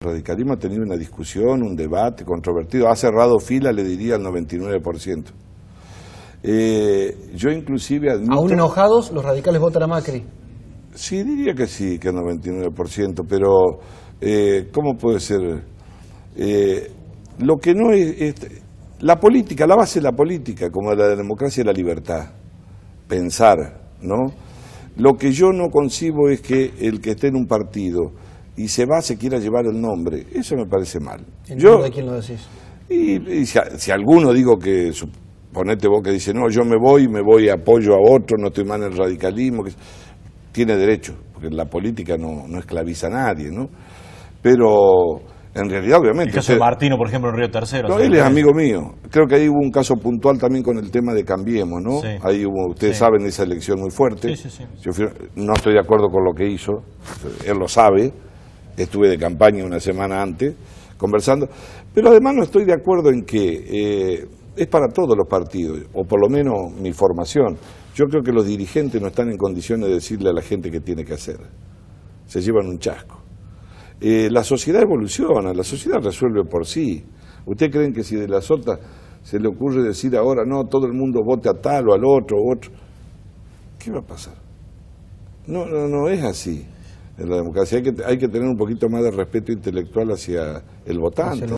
radicalismo ha tenido una discusión, un debate controvertido, ha cerrado fila, le diría, al 99%. Eh, yo inclusive ¿Aún enojados los radicales votan a Macri? Sí, diría que sí, que al 99%, pero eh, ¿cómo puede ser? Eh, lo que no es, La política, la base de la política, como la de la democracia, y la libertad. Pensar, ¿no? Lo que yo no concibo es que el que esté en un partido y se va, se quiera llevar el nombre. Eso me parece mal. de quién lo decís? Y, si, alguno digo que, ...ponete vos que dice, no, yo me voy, me voy, apoyo a otro, no estoy mal en el radicalismo, tiene derecho, porque la política no, esclaviza a nadie, ¿no? Pero en realidad, obviamente. El caso Martino, por ejemplo, en Río Tercero. No, él es amigo mío. Creo que ahí hubo un caso puntual también con el tema de Cambiemos, ¿no? ahí hubo, ustedes saben, esa elección muy fuerte. Yo no estoy de acuerdo con lo que hizo, él lo sabe, estuve de campaña una semana antes conversando, pero además no estoy de acuerdo en que eh, es para todos los partidos, o por lo menos mi formación. Yo creo que los dirigentes no están en condiciones de decirle a la gente qué tiene que hacer. Se llevan un chasco. Eh, la sociedad evoluciona, la sociedad resuelve por sí. ¿Ustedes creen que si de la sota se le ocurre decir ahora, no, todo el mundo vote a tal o al otro otro? ¿Qué va a pasar? no, no es así en la democracia. Hay que, tener un poquito más de respeto intelectual hacia el votante.